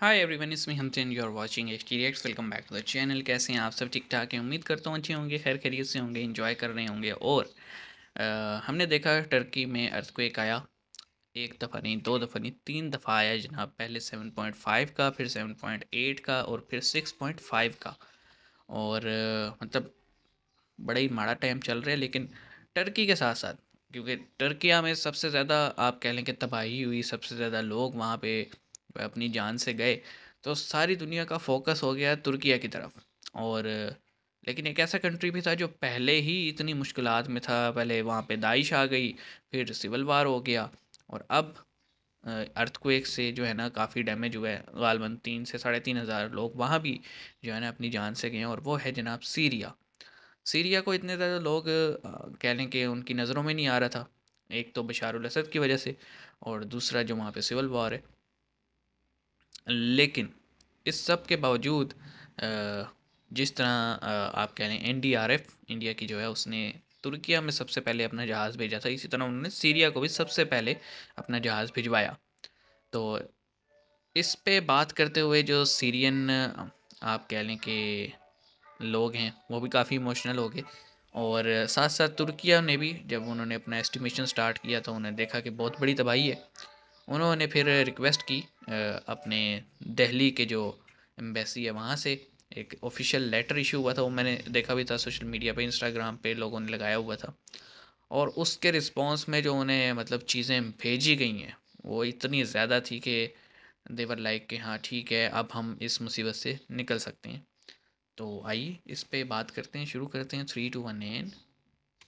हाय everyone इसमें हम and you are watching H T welcome back to the channel कैसे हैं आप सब ठीक ठाक हैं उम्मीद करता हूँ अच्छे होंगे खैर खरीद से होंगे इन्जॉय कर रहे होंगे और आ, हमने देखा टर्की में अर्थक्वेक आया एक दफ़ा नहीं दो दफ़ा नहीं तीन दफ़ा आया जनाब पहले सेवन पॉइंट फाइव का फिर सेवन पॉइंट एट का और फिर सिक्स पॉइंट फाइव का और आ, मतलब बड़ा ही माड़ा टाइम चल रहा है लेकिन टर्की के साथ साथ क्योंकि टर्किया में सबसे ज़्यादा आप कह लें कि तबाही हुई सबसे ज़्यादा लोग वहाँ पर अपनी जान से गए तो सारी दुनिया का फोकस हो गया तुर्किया की तरफ और लेकिन एक ऐसा कंट्री भी था जो पहले ही इतनी मुश्किल में था पहले वहाँ पे दाइश आ गई फिर सिविल वार हो गया और अब अर्थक्वेक से जो है ना काफ़ी डैमेज हुआ है गालबन तीन से साढ़े तीन हज़ार लोग वहाँ भी जो है ना अपनी जान से गए और वो है जनाब सीरिया सीरिया को इतने ज़्यादा लोग कह लें कि उनकी नज़रों में नहीं आ रहा था एक तो बशार असद की वजह से और दूसरा जो वहाँ पे सिविल वार है लेकिन इस सब के बावजूद जिस तरह आप कह लें एन इंडिया की जो है उसने तुर्किया में सबसे पहले अपना जहाज़ भेजा था इसी तरह उन्होंने सीरिया को भी सबसे पहले अपना जहाज़ भिजवाया तो इस पे बात करते हुए जो सीरियन आप कह लें कि लोग हैं वो भी काफ़ी इमोशनल हो गए और साथ साथ तुर्किया ने भी जब उन्होंने अपना एस्टिमेशन स्टार्ट किया तो उन्होंने देखा कि बहुत बड़ी तबाही है उन्होंने फिर रिक्वेस्ट की अपने दिल्ली के जो एम्बेसी है वहाँ से एक ऑफिशियल लेटर इशू हुआ था वो मैंने देखा भी था सोशल मीडिया पे इंस्टाग्राम पे लोगों ने लगाया हुआ था और उसके रिस्पांस में जो उन्हें मतलब चीज़ें भेजी गई हैं वो इतनी ज़्यादा थी कि देवर लाइक के हाँ ठीक है अब हम इस मुसीबत से निकल सकते हैं तो आइए इस पर बात करते हैं शुरू करते हैं three two one and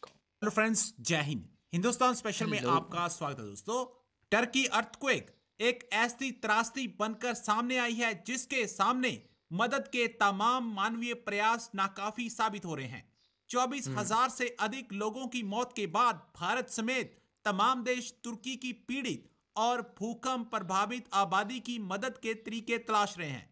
hello friends जय हिंद हिंदुस्तान स्पेशल में आपका स्वागत है दोस्तों टर्की अर्थक्वेक एक ऐसी त्रासदी बनकर सामने आई है जिसके सामने मदद के तमाम मानवीय प्रयास नाकाफी साबित हो रहे हैं चौबीस हम्म। हजार से अधिक लोगों की मौत के बाद भारत समेत तमाम देश तुर्की की पीड़ित और भूकंप प्रभावित आबादी की मदद के तरीके तलाश रहे हैं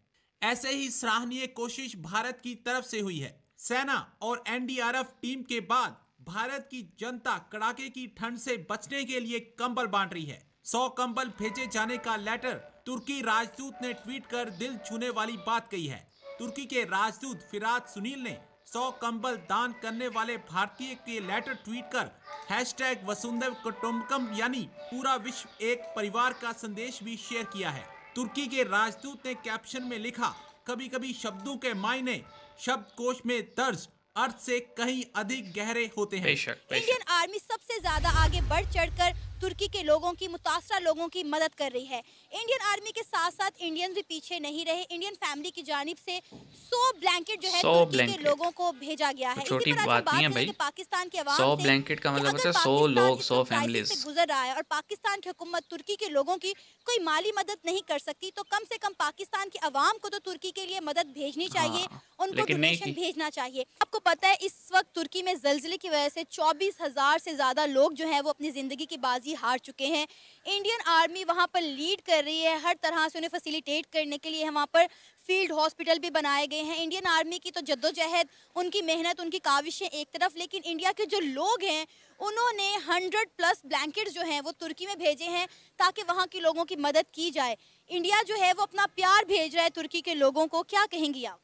ऐसे ही सराहनीय कोशिश भारत की तरफ से हुई है सेना और एनडीआरएफ टीम के बाद भारत की जनता कड़ाके की ठंड से बचने के लिए कंबल बांट रही है सौ कंबल भेजे जाने का लेटर तुर्की राजदूत ने ट्वीट कर दिल छूने वाली बात कही है तुर्की के राजदूत फिराद सुनील ने सौ कंबल दान करने वाले भारतीय के लेटर ट्वीट कर हैश टैग वसुंधव कुटुम्बकम यानी पूरा विश्व एक परिवार का संदेश भी शेयर किया है तुर्की के राजदूत ने कैप्शन में लिखा कभी कभी शब्दों के मायने शब्द कोश में दर्ज अर्थ से कहीं अधिक गहरे होते हैं इंडियन आर्मी सबसे ज्यादा आगे बढ़ चढ़कर तुर्की के लोगों की मुतासर लोगों की मदद कर रही है इंडियन आर्मी के साथ साथ इंडियन भी पीछे नहीं रहे इंडियन फैमिली की जानब से सौ ब्लैंकेट जो है तुर्की के लोगों को भेजा गया है तो छोटी बात नहीं है भाई पाकिस्तान के सौ ब्लैंकेट का मतलब होता है सौ लोग सौ फैमिली गुजर रहा है और पाकिस्तान की हुकूमत तुर्की के लोगों की कोई माली मदद नहीं कर सकती तो कम से कम पाकिस्तान की आवाम को तो तुर्की के लिए मदद भेजनी हाँ, चाहिए उनको डोनेशन भेजना चाहिए आपको पता है इस वक्त तुर्की में जलजिले की वजह से चौबीस हजार से ज्यादा लोग जो है वो अपनी जिंदगी की बाजी ही हार चुके हैं इंडियन आर्मी वहाँ पर लीड कर रही है हर तरह से उन्हें फैसिलिटेट करने के लिए वहाँ पर फील्ड हॉस्पिटल भी बनाए गए हैं इंडियन आर्मी की तो जद्दोजहद उनकी मेहनत उनकी काविशें एक तरफ लेकिन इंडिया के जो लोग हैं उन्होंने हंड्रेड प्लस ब्लैंकेट जो हैं वो तुर्की में भेजे हैं ताकि वहाँ के लोगों की मदद की जाए इंडिया जो है वो अपना प्यार भेज रहा है तुर्की के लोगों को क्या कहेंगी आप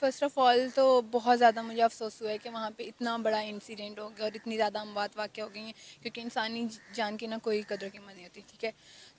फर्स्ट ऑफ ऑल तो बहुत ज़्यादा मुझे अफसोस हुआ है कि वहाँ पे इतना बड़ा इंसिडेंट हो गया और इतनी ज़्यादा अमवात वाक़ हो गई हैं क्योंकि इंसानी जान की ना कोई कदर कीमत नहीं होती ठीक है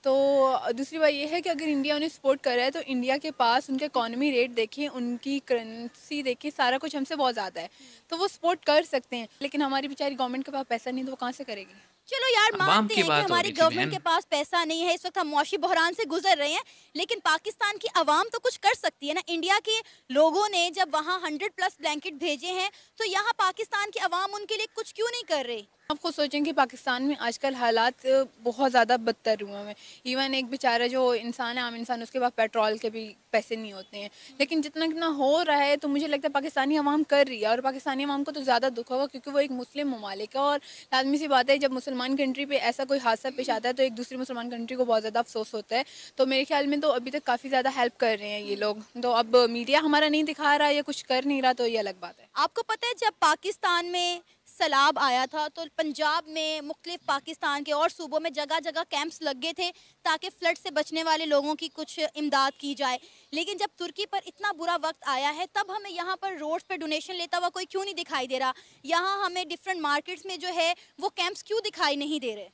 तो दूसरी बात यह है कि अगर इंडिया उन्हें सपोर्ट कर रहा है तो इंडिया के पास उनके इकोनॉमी रेट देखें उनकी करेंसी देखें सारा कुछ हमसे बहुत ज़्यादा है तो वो सपोर्ट कर सकते हैं लेकिन हमारी बेचारी गवर्नमेंट के पास पैसा नहीं तो वो कहाँ से करेगी चलो यार मानते हैं कि हमारी गवर्नमेंट के पास पैसा नहीं है इस वक्त हम मौसी बहरान से गुजर रहे हैं लेकिन पाकिस्तान की आवाम तो कुछ कर सकती है ना इंडिया के लोगों ने जब वहाँ हंड्रेड प्लस ब्लैंकेट भेजे हैं तो यहाँ पाकिस्तान की आवाम उनके लिए कुछ क्यों नहीं कर रही आप खुद सोचें कि पाकिस्तान में आजकल हालात बहुत ज़्यादा बदतर हुए हैं इवन एक बेचारा जो इंसान है आम इंसान उसके पास पेट्रोल के भी पैसे नहीं होते हैं लेकिन जितना कितना हो रहा है तो मुझे लगता है पाकिस्तानी आवाम कर रही है और पाकिस्तानी आवाम को तो ज़्यादा दुख होगा क्योंकि वो एक मुस्लिम ममालिक है और लाजमी सी बात है जब मुसलमान कंट्री पर ऐसा कोई हादसा पेश आता है तो एक दूसरी मुसलमान कंट्री को बहुत ज़्यादा अफसोस होता है तो मेरे ख्याल में तो अभी तक काफ़ी ज़्यादा हेल्प कर रहे हैं ये लोग तो अब मीडिया हमारा नहीं दिखा रहा या कुछ कर नहीं रहा तो ये अलग बात है आपको पता है जब पाकिस्तान में सैलाब आया था तो पंजाब में मुख्तलिफ पाकिस्तान के और सूबों में जगह जगह कैंप्स लग गए थे ताकि फ्लड से बचने वाले लोगों की कुछ इमदाद की जाए लेकिन जब तुर्की पर इतना बुरा वक्त आया है तब हमें यहाँ पर रोड्स पर डोनेशन लेता हुआ कोई क्यों नहीं दिखाई दे रहा यहाँ हमें डिफरेंट मार्केट्स में जो है वो कैंप्स क्यों दिखाई नहीं दे रहे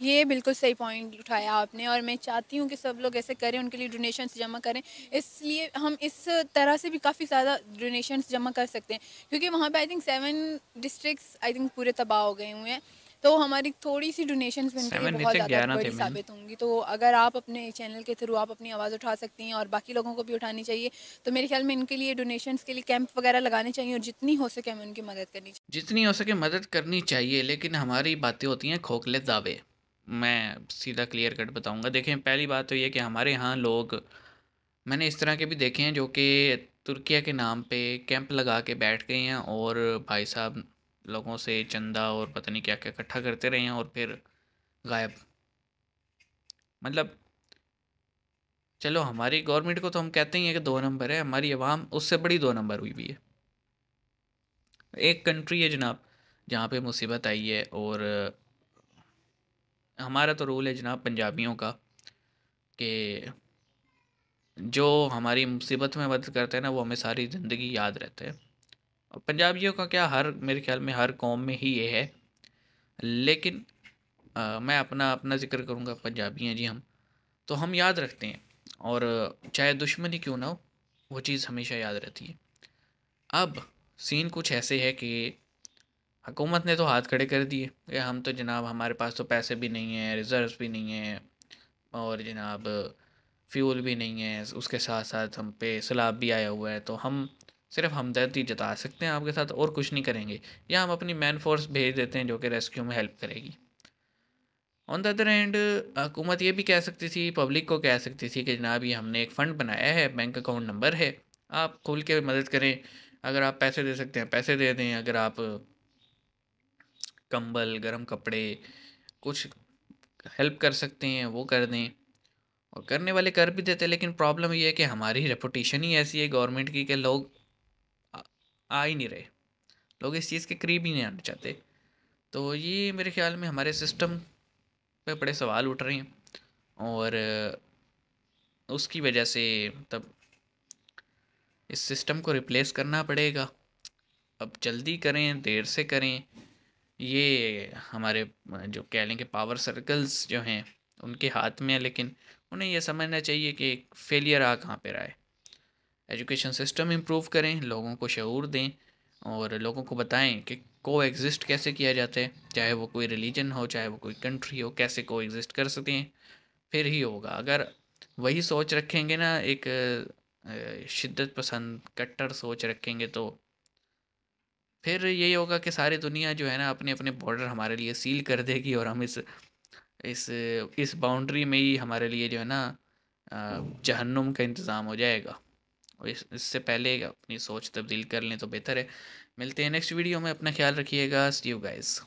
ये बिल्कुल सही पॉइंट उठाया आपने और मैं चाहती हूँ कि सब लोग ऐसे करें उनके लिए डोनेशंस जमा करें इसलिए हम इस तरह से भी काफ़ी ज़्यादा डोनेशंस जमा कर सकते हैं क्योंकि वहाँ पे I think seven districts I think पूरे तबाह हो गए हुए हैं तो हमारी थोड़ी सी डोनेशन बहुत तो ज़्यादा बड़ी साबित होंगी तो अगर आप अपने चैनल के थ्रू आप अपनी आवाज़ उठा सकती हैं और बाकी लोगों को भी उठानी चाहिए तो मेरे ख्याल में इनके लिए डोनेशन के लिए कैंप वगैरह लगाने चाहिए और जितनी हो सके हमें उनकी मदद करनी चाहिए जितनी हो सके मदद करनी चाहिए लेकिन हमारी बातें होती हैं खोखले दावे मैं सीधा क्लियर कट बताऊंगा देखें पहली बात तो ये कि हमारे यहाँ लोग मैंने इस तरह के भी देखे हैं जो कि तुर्किया के नाम पे कैंप लगा के बैठ गए हैं और भाई साहब लोगों से चंदा और पता नहीं क्या क्या इकट्ठा करते रहे हैं और फिर गायब मतलब चलो हमारी गवर्नमेंट को तो हम कहते ही हैं कि दो नंबर है हमारी आवाम उससे बड़ी दो नंबर हुई भी है एक कंट्री है जनाब जहाँ पे मुसीबत आई है और हमारा तो रोल है जनाब पंजाबियों का कि जो हमारी मुसीबत में मदद करते हैं ना वो हमें सारी ज़िंदगी याद रहते हैं और पंजाबियों का क्या हर मेरे ख्याल में हर कौम में ही ये है लेकिन आ, मैं अपना अपना जिक्र करूँगा पंजाबी हैं जी हम तो हम याद रखते हैं और चाहे दुश्मनी क्यों ना हो वो चीज़ हमेशा याद रहती है अब सीन कुछ ऐसे है कि हुकूमत ने तो हाथ खड़े कर दिए कि हम तो जनाब हमारे पास तो पैसे भी नहीं हैं रिज़र्व भी नहीं हैं और जनाब फ्यूल भी नहीं है उसके साथ साथ हम पे सलाब भी आया हुआ है तो हम सिर्फ हमदर्दी जता सकते हैं आपके साथ और कुछ नहीं करेंगे या हम अपनी मैन फोर्स भेज देते हैं जो कि रेस्क्यू में हेल्प करेगी ऑन द अदर एंड हुकूमत ये भी कह सकती थी पब्लिक को कह सकती थी कि जनाब ये हमने एक फ़ंड बनाया है बैंक अकाउंट नंबर है आप खोल के मदद करें अगर आप पैसे दे सकते हैं पैसे दे दें अगर आप कंबल गर्म कपड़े कुछ हेल्प कर सकते हैं वो कर दें और करने वाले कर भी देते लेकिन प्रॉब्लम ये है कि हमारी रेपुटेशन ही ऐसी है गवर्नमेंट की कि लोग आ, आ ही नहीं रहे लोग इस चीज़ के करीब ही नहीं आना चाहते तो ये मेरे ख्याल में हमारे सिस्टम पे बड़े सवाल उठ रहे हैं और उसकी वजह से तब इस सिस्टम को रिप्लेस करना पड़ेगा अब जल्दी करें देर से करें ये हमारे जो कह लें कि पावर सर्कल्स जो हैं उनके हाथ में है लेकिन उन्हें यह समझना चाहिए कि एक फेलियर आ कहाँ पर आए एजुकेशन सिस्टम इम्प्रूव करें लोगों को शूर दें और लोगों को बताएं कि को एग्ज़िस्ट कैसे किया जाता है चाहे वो कोई रिलीजन हो चाहे वो कोई कंट्री हो कैसे को एग्ज़िस्ट कर सकते हैं फिर ही होगा अगर वही सोच रखेंगे ना एक शिद्दत पसंद कट्टर सोच रखेंगे तो फिर यही होगा कि सारी दुनिया जो है ना अपने अपने बॉर्डर हमारे लिए सील कर देगी और हम इस इस इस बाउंड्री में ही हमारे लिए जो है ना जहन्नुम का इंतज़ाम हो जाएगा और इस इससे पहले अपनी सोच तब्दील कर लें तो बेहतर है मिलते हैं नेक्स्ट वीडियो में अपना ख्याल रखिएगा सी यू गाइस